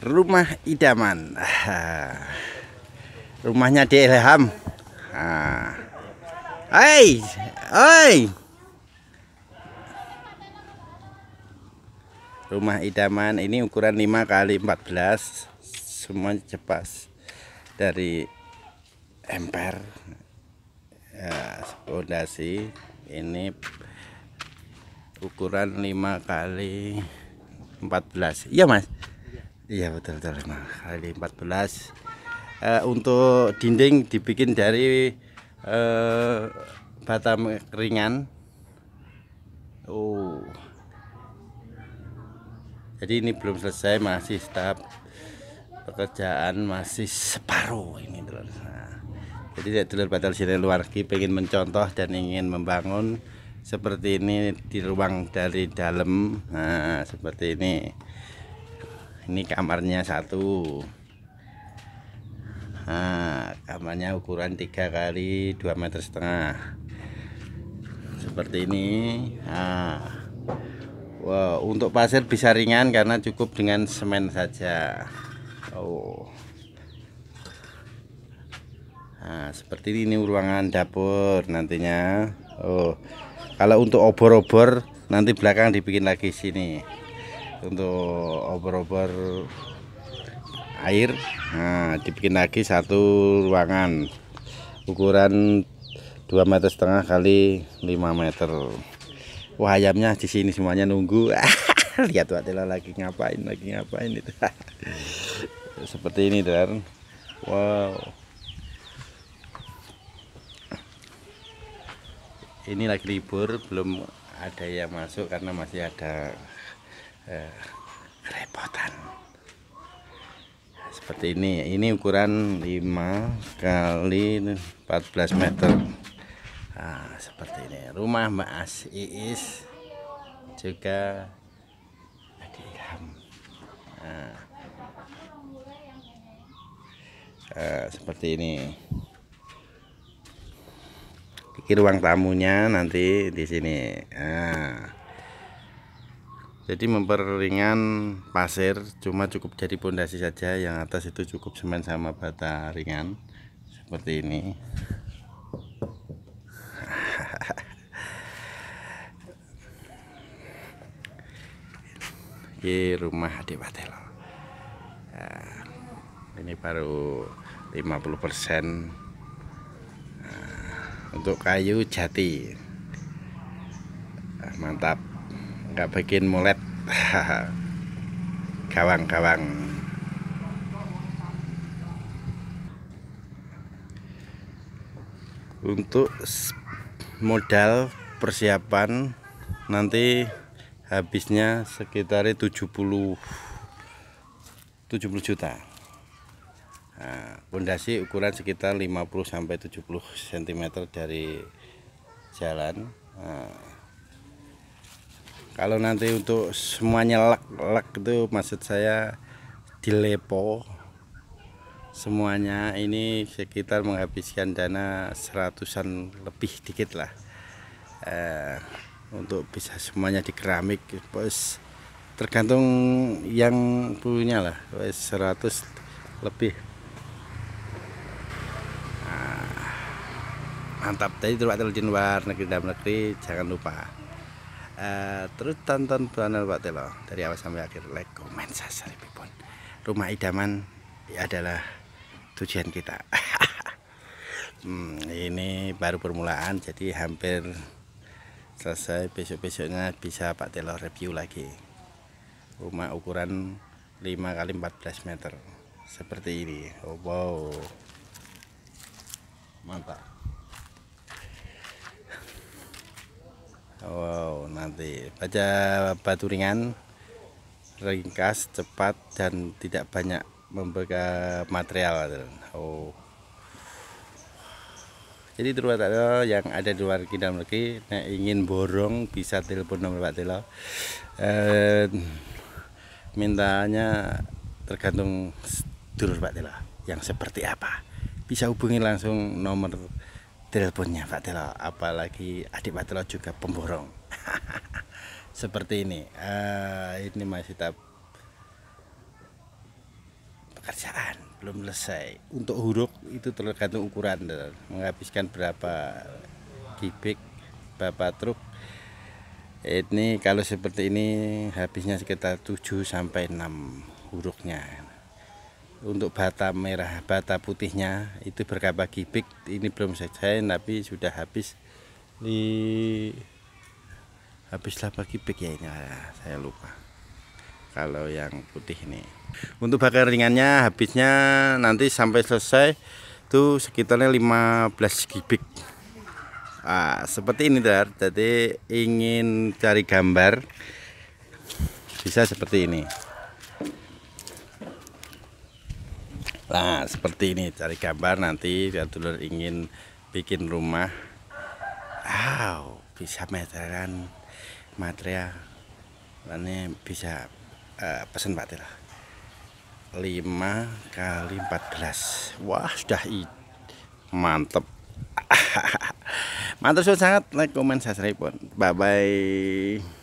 rumah idaman rumahnya di Ilham ah. hai hai rumah idaman ini ukuran 5 kali 14 semua cepat dari emper ya, fondasi ya, ini ukuran 5 kali 14 iya mas Iya betul betul nah kali 14 uh, untuk dinding dibikin dari uh, Batam ringan. Oh. Jadi ini belum selesai masih tahap pekerjaan masih separuh ini dulur. Nah, jadi dulur batal sini luar ki pengen mencontoh dan ingin membangun seperti ini di ruang dari dalam. Nah, seperti ini ini kamarnya satu nah, kamarnya ukuran tiga kali dua meter setengah seperti ini nah, wow, untuk pasir bisa ringan karena cukup dengan semen saja Oh Nah, seperti ini ruangan dapur nantinya. Oh. Kalau untuk obor-obor nanti belakang dibikin lagi sini untuk obor-obor air nah dibikin lagi satu ruangan ukuran dua meter setengah kali lima meter wah ayamnya di sini semuanya nunggu lihat Watila lagi ngapain lagi ngapain itu seperti ini dan wow ini lagi libur belum ada yang masuk karena masih ada eh, kerepotan seperti ini ini ukuran 5 kali 14 meter nah, seperti ini rumah Mbak As juga Adi Ilham nah, ah, seperti ini ini ruang tamunya nanti di sini nah jadi memperingan pasir cuma cukup jadi pondasi saja yang atas itu cukup semen sama bata ringan seperti ini Ini rumah di Patelo ya, ini baru 50% persen eh, untuk kayu jati mantap nggak bikin mulet gawang-gawang untuk modal persiapan nanti habisnya sekitar 70 70 juta nah, pondasi nah, ukuran sekitar 50 sampai 70 cm dari jalan nah, kalau nanti untuk semuanya lek-lek itu maksud saya dilepo semuanya ini sekitar menghabiskan dana seratusan lebih dikit lah eh, untuk bisa semuanya di keramik bos tergantung yang punya lah seratus lebih nah, mantap tadi terus terjun luar negeri dalam negeri jangan lupa Eh, terus tonton channel Pak Telo dari awal sampai akhir like comment pun rumah idaman adalah tujuan kita hmm, ini baru permulaan jadi hampir selesai besok-besoknya bisa Pak Telo review lagi rumah ukuran 5 kali 14 meter seperti ini oh wow mantap Wow, nanti baca batu ringan, ringkas, cepat dan tidak banyak membeka material. Oh. Jadi terbuat yang ada di luar kita lagi, nah ingin borong bisa telepon nomor Pak Telo. Eh, mintanya tergantung dulur Pak Telo yang seperti apa. Bisa hubungi langsung nomor teleponnya Pak Telo apalagi adik Pak Telo juga pemborong seperti ini uh, ini masih tahap pekerjaan belum selesai untuk huruf itu tergantung ukuran menghabiskan berapa kibik berapa truk ini kalau seperti ini habisnya sekitar 7 sampai 6 hurufnya untuk bata merah bata putihnya itu berapa kibik ini belum selesai tapi sudah habis di habis berapa kibik ya ini ah, saya lupa kalau yang putih ini untuk bakar ringannya habisnya nanti sampai selesai itu sekitarnya 15 kibik ah, seperti ini dar jadi ingin cari gambar bisa seperti ini Nah, seperti ini cari gambar nanti dulur ingin bikin rumah. Wow, bisa meteran material. Ini bisa uh, pesen Pak Tila. 5 kali 14. Wah, sudah mantep. mantap sangat like, comment subscribe Bye bye.